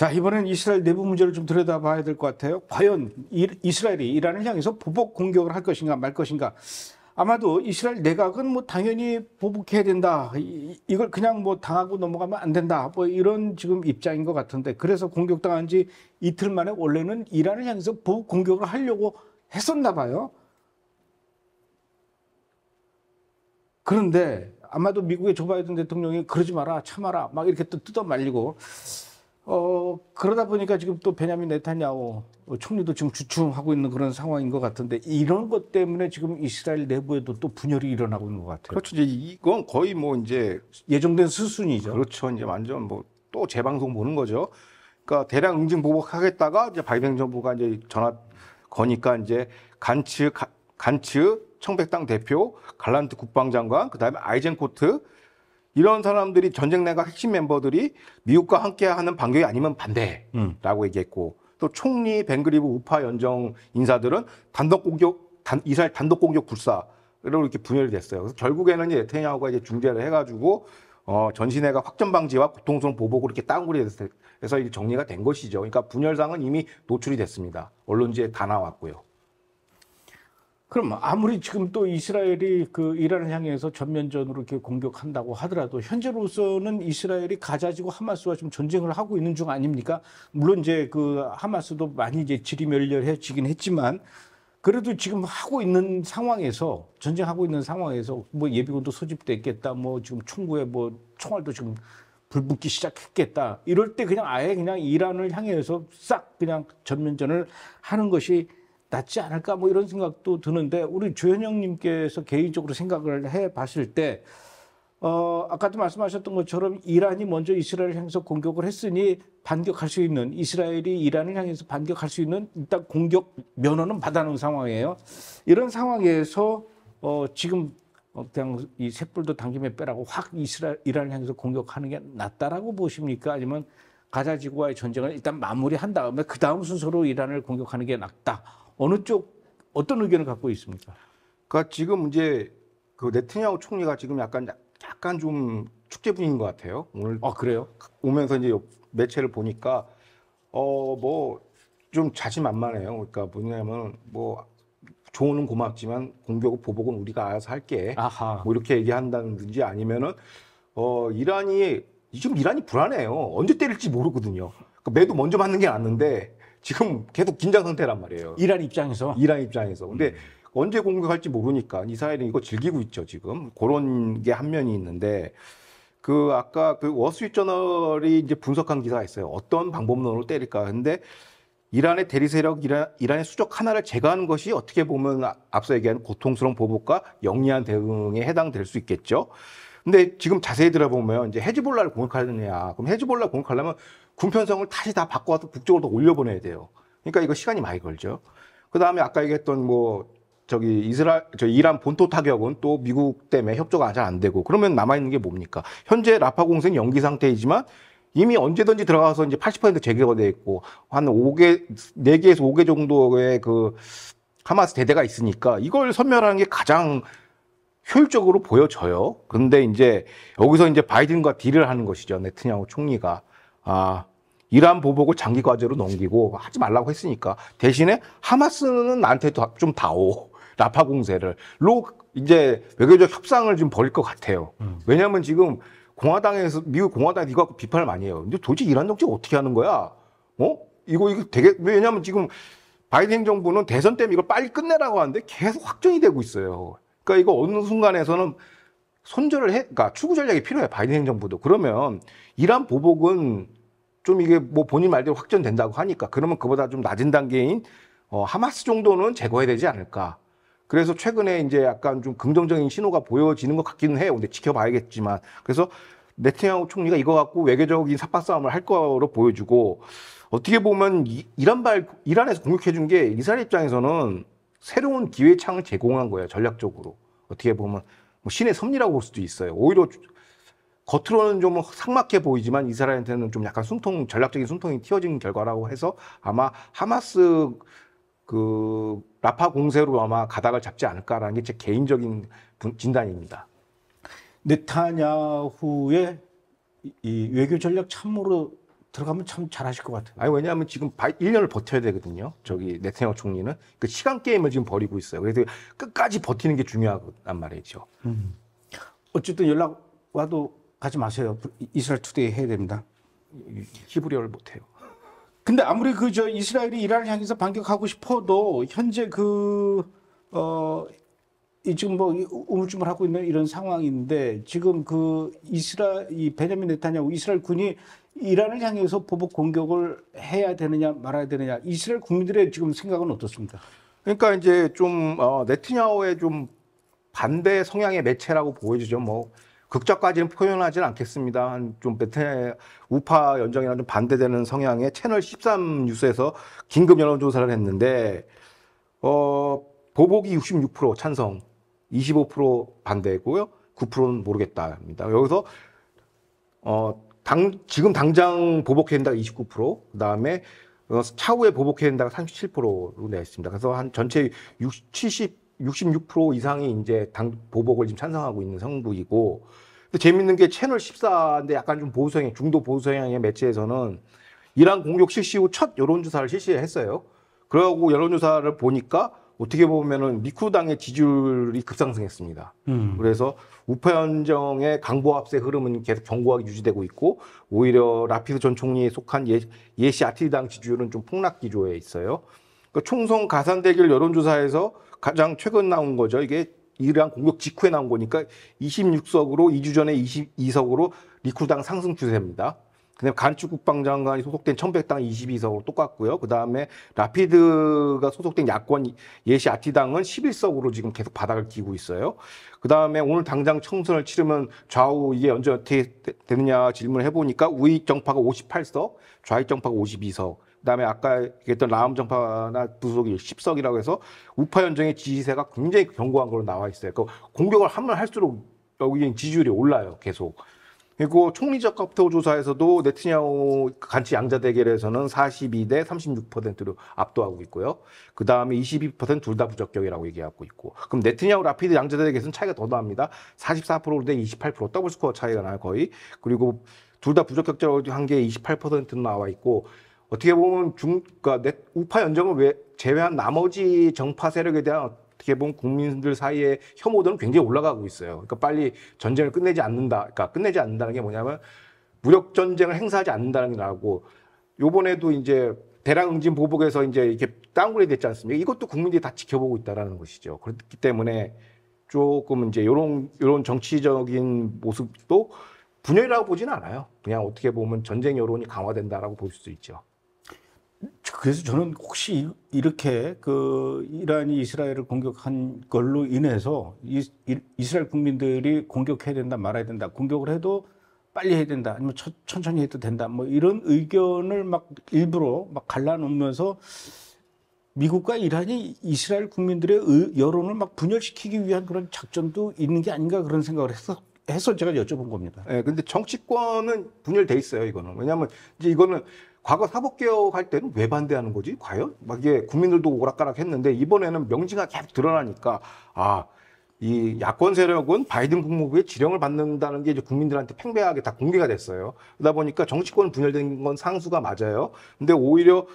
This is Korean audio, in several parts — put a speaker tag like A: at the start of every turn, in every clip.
A: 자, 이번엔 이스라엘 내부 문제를 좀 들여다봐야 될 것 같아요. 과연 이스라엘이 이란을 향해서 보복 공격을 할 것인가 말 것인가. 아마도 이스라엘 내각은 뭐 당연히 보복해야 된다. 이걸 그냥 뭐 당하고 넘어가면 안 된다. 뭐 이런 지금 입장인 것 같은데 그래서 공격당한 지 이틀 만에 원래는 이란을 향해서 보복 공격을 하려고 했었나 봐요. 그런데 아마도 미국의 조 바이든 대통령이 그러지 마라 참아라 막 이렇게 또 뜯어 말리고 어, 그러다 보니까 지금 또 베냐민 네타냐오 총리도 지금 주춤하고 있는 그런 상황인 것 같은데 이런 것 때문에 지금 이스라엘 내부에도 또 분열이 일어나고 있는 것 같아요. 그렇죠. 이제 이건 거의 뭐 이제 예정된 수순이죠. 그렇죠. 이제
B: 완전 뭐 또 재방송 보는 거죠. 그러니까 대량 응징 보복하겠다가 이제 바이든 정부가 이제 전화 거니까 이제 간츠 간츠 청백당 대표, 갈란트 국방장관, 그다음에 아이젠코트 이런 사람들이 전쟁 내각 핵심 멤버들이 미국과 함께하는 반격이 아니면 반대라고 음. 얘기했고 또 총리 벵그리브 우파 연정 인사들은 단독 공격 단, 이스라엘 단독 공격 불사로 이렇게 분열이 됐어요. 그래서 결국에는 예테 네타냐후가 이제 중재를 해가지고 어, 전시내가 확전 방지와 고통스러운 보복으로 이렇게 다운그레이 돼서 정리가 된 것이죠. 그러니까 분열상은 이미 노출이 됐습니다. 언론지에 다 나왔고요.
A: 그럼 아무리 지금 또 이스라엘이 그 이란을 향해서 전면전으로 이렇게 공격한다고 하더라도 현재로서는 이스라엘이 가자지고 하마스와 지금 전쟁을 하고 있는 중 아닙니까? 물론 이제 그 하마스도 많이 이제 지리멸렬해지긴 했지만 그래도 지금 하고 있는 상황에서 전쟁하고 있는 상황에서 뭐 예비군도 소집됐겠다, 뭐 지금 총구에 뭐 총알도 지금 불붙기 시작했겠다. 이럴 때 그냥 아예 그냥 이란을 향해서 싹 그냥 전면전을 하는 것이 낫지 않을까 뭐 이런 생각도 드는데 우리 조현영님께서 개인적으로 생각을 해봤을 때 어, 아까도 말씀하셨던 것처럼 이란이 먼저 이스라엘 을 향해서 공격을 했으니 반격할 수 있는 이스라엘이 이란을 향해서 반격할 수 있는 일단 공격 면허는 받아놓은 상황이에요. 이런 상황에서 어, 지금 어, 그냥 이 쇳불도 당김에 빼라고 확 이스라엘 이란을 향해서 공격하는 게 낫다라고 보십니까? 아니면 가자 지구와의 전쟁을 일단 마무리한 다음에 그 다음 순서로 이란을 공격하는 게 낫다. 어느 쪽 어떤 의견을 갖고 있습니까? 그러니까 지금 이제 그 네타냐후 총리가 지금 약간 약간 좀 축제 분인 것 같아요. 오늘 아
B: 그래요? 오면서 이제 매체를 보니까 어뭐 좀 자신만만해요. 그러니까 뭐냐면 뭐 조언은 고맙지만 공격 보복은 우리가 알아서 할게. 아하. 뭐 이렇게 얘기한다든지 아니면은 어 이란이 지금 이란이 불안해요. 언제 때릴지 모르거든요. 그러니까 매도 먼저 맞는 게 낫는데 지금 계속 긴장 상태란 말이에요. 이란 입장에서 이란 입장에서. 근데 음. 언제 공격할지 모르니까 이스라엘은 이거 즐기고 있죠 지금 그런 게 한 면이 있는데 그 아까 그 워스트리트저널이 이제 분석한 기사가 있어요 어떤 방법론으로 때릴까 근데 이란의 대리 세력 이란, 이란의 수적 하나를 제거하는 것이 어떻게 보면 앞서 얘기한 고통스러운 보복과 영리한 대응에 해당될 수 있겠죠. 근데 지금 자세히 들어보면 이제 헤즈볼라를 공격하느냐. 그럼 헤즈볼라 공격하려면 군편성을 다시 다 바꿔서 북쪽으로 올려보내야 돼요. 그러니까 이거 시간이 많이 걸죠. 그 다음에 아까 얘기했던 뭐 저기 이스라엘, 저 이란 본토 타격은 또 미국 때문에 협조가 잘 안 되고 그러면 남아있는 게 뭡니까? 현재 라파 공생 연기 상태이지만 이미 언제든지 들어가서 이제 80% 재개가 돼 있고 한 5개, 4개에서 5개 정도의 그 하마스 대대가 있으니까 이걸 선멸하는 게 가장 효율적으로 보여져요. 근데 이제 여기서 이제 바이든과 딜을 하는 것이죠. 네트냐후 총리가. 아, 이란 보복을 장기 과제로 넘기고 하지 말라고 했으니까 대신에 하마스는 나한테 좀 다오. 라파 공세를 로 이제 외교적 협상을 좀 벌일 것 같아요. 음. 왜냐하면 지금 공화당에서 미국 공화당 이거 갖고 비판을 많이 해요. 근데 도대체 이란 정책 어떻게 하는 거야? 어? 이거 이거 되게 왜냐하면 지금 바이든 행정부는 대선 때문에 이걸 빨리 끝내라고 하는데 계속 확정이 되고 있어요. 그러니까 이거 어느 순간에서는 손절을 해, 그러니까 추구 전략이 필요해 바이든 행정부도. 그러면 이란 보복은 좀 이게 뭐 본인 말대로 확전된다고 하니까 그러면 그보다 좀 낮은 단계인 어, 하마스 정도는 제거해야 되지 않을까. 그래서 최근에 이제 약간 좀 긍정적인 신호가 보여지는 것 같기는 해요. 근데 지켜봐야겠지만. 그래서 네티냐후 총리가 이거 갖고 외교적인 삽박싸움을할 거로 보여주고 어떻게 보면 이, 이란발, 이란에서 공격해준 게 이스라엘 입장에서는 새로운 기회창을 제공한 거예요. 전략적으로. 어떻게 보면 뭐 신의 섭리라고 볼 수도 있어요. 오히려 겉으로는 좀 삭막해 보이지만 이스라엘한테는 좀 약간 숨통 전략적인 숨통이 튀어진 결과라고 해서 아마 하마스 그 라파 공세로 아마 가닥을 잡지 않을까라는 게 제 개인적인
A: 진단입니다. 네타냐후의 이 외교 전략 참모로 들어가면 참 잘하실 것 같아요. 아니 왜냐하면 지금 1년을 버텨야 되거든요.
B: 저기 네타냐후 총리는 그 시간 게임을 지금 벌이고 있어요. 그래서 끝까지 버티는 게 중요하단
A: 말이죠. 음. 어쨌든 연락 와도 가지 마세요. 이스라엘 투데이 해야 됩니다. 히브리어를 못해요. 근데 아무리 그 저 이스라엘이 이란을 향해서 반격하고 싶어도 현재 그어 이 지금 뭐 우물쭈물 하고 있는 이런 상황인데 지금 그 이스라 이 베냐민 네타냐후 이스라엘 군이 이란을 향해서 보복 공격을 해야 되느냐 말아야 되느냐 이스라엘 국민들의 지금 생각은 어떻습니까? 그러니까 이제 좀 어, 네티냐오의좀 반대
B: 성향의 매체라고 보여지죠. 뭐 극적까지는 표현하지는 않겠습니다. 한좀 베테 우파 연정이랑 좀 반대되는 성향의 채널 13 뉴스에서 긴급 여론조사를 했는데 어 보복이 66% 찬성, 25% 반대했고요. 9%는 모르겠다입니다. 여기서 어 당, 지금 당장 보복해된다가 29%, 그 다음에 어, 차후에 보복해된다가 37%로 내있습니다. 그래서 한 전체 60, 70, 66% 이상이 이제 당 보복을 지금 찬성하고 있는 성부이고, 근데 재밌는 게 채널 14인데 약간 좀 보수성향, 중도 보수성향의 매체에서는 이란 공격 실시 후 첫 여론조사를 실시했어요. 그러고 여론조사를 보니까 어떻게 보면은 리쿠당의 지지율이 급상승했습니다. 음. 그래서 우편정의 강보합세 흐름은 계속 견고하게 유지되고 있고 오히려 라피드 전 총리에 속한 예, 예시 아티당 지지율은 좀 폭락 기조에 있어요. 그 총선 가산 대결 여론조사에서 가장 최근 나온 거죠. 이게 이란 공격 직후에 나온 거니까 26석으로 2주 전에 22석으로 리쿠당 상승 추세입니다. 그다음에 간축 국방장관이 소속된 청백당 22석으로 똑같고요. 그다음에 라피드가 소속된 야권 예시 아티당은 11석으로 지금 계속 바닥을 기고 있어요. 그다음에 오늘 당장 청선을 치르면 좌우 이게 언제 어떻게 되느냐 질문을 해보니까 우익 정파가 58석, 좌익 정파가 52석. 그다음에 아까 얘기했던 라음 정파나 부속이 10석이라고 해서 우파 연정의 지지세가 굉장히 견고한 걸로 나와 있어요. 그 그러니까 공격을 하면 할수록 여기 지지율이 올라요, 계속. 그리고 총리적 값토 조사에서도 네트냐후 그 간치 양자 대결에서는 42 대 36%로 압도하고 있고요. 그 다음에 22%둘 다 부적격이라고 얘기하고 있고. 그럼 네트냐후 라피드 양자 대결에서는 차이가 더 납니다. 44%대 28% 더블 스코어 차이가 나요 거의. 그리고 둘 다 부적격자로 한 게 28%는 나와 있고. 어떻게 보면 중, 그러니까 우파 연정을 왜 제외한 나머지 정파 세력에 대한 어떻게 보면 국민들 사이에 혐오도는 굉장히 올라가고 있어요. 그러니까 빨리 전쟁을 끝내지 않는다. 그러니까 끝내지 않는다는 게 뭐냐면 무력 전쟁을 행사하지 않는다는 게나고 요번에도 이제 대량 응진 보복에서 이제 이렇게 땅굴이 됐지 않습니까? 이것도 국민들이 다 지켜보고 있다라는 것이죠. 그렇기 때문에 조금 이제 요런 요런 정치적인 모습도 분열이라고 보지는 않아요. 그냥 어떻게
A: 보면 전쟁 여론이 강화된다라고 볼 수 있죠. 그래서 저는 혹시 이렇게 그 이란이 이스라엘을 공격한 걸로 인해서 이, 이스라엘 국민들이 공격해야 된다 말아야 된다 공격을 해도 빨리 해야 된다 아니면 처, 천천히 해도 된다 뭐 이런 의견을 막 일부러 막 갈라놓으면서 미국과 이란이 이스라엘 국민들의 의, 여론을 막 분열시키기 위한 그런 작전도 있는 게 아닌가 그런 생각을 해서 해서 제가 여쭤본 겁니다. 예, 네, 근데 정치권은 분열돼
B: 있어요 이거는 왜냐하면 이제 이거는 과거 사법개혁 할 때는 왜 반대하는 거지? 과연? 막 이게 국민들도 오락가락 했는데 이번에는 명징가 계속 드러나니까 아, 이 야권 세력은 바이든 국무부의 지령을 받는다는 게 이제 국민들한테 팽배하게 다 공개가 됐어요. 그러다 보니까 정치권 분열된 건 상수가 맞아요. 근데 오히려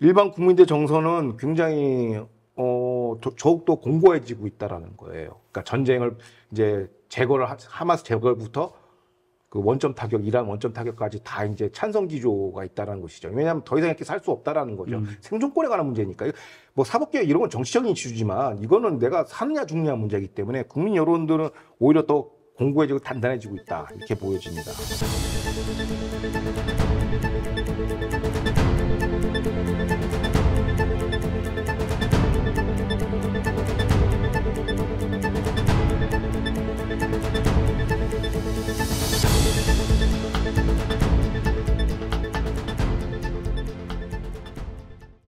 B: 일반 국민들 정서는 굉장히 어, 더욱더 공고해지고 있다라는 거예요. 그러니까 전쟁을 이제 제거를 하마스 제거부터 그 원점 타격, 이란 원점 타격까지 다 이제 찬성 기조가 있다는 것이죠. 왜냐하면 더 이상 이렇게 살 수 없다라는 거죠. 음. 생존권에 관한 문제니까. 뭐 사법개혁 이런 건 정치적인 이슈지만 이거는 내가 사느냐 죽느냐 문제이기 때문에 국민 여론들은 오히려 더 공고해지고 단단해지고 있다. 이렇게 보여집니다.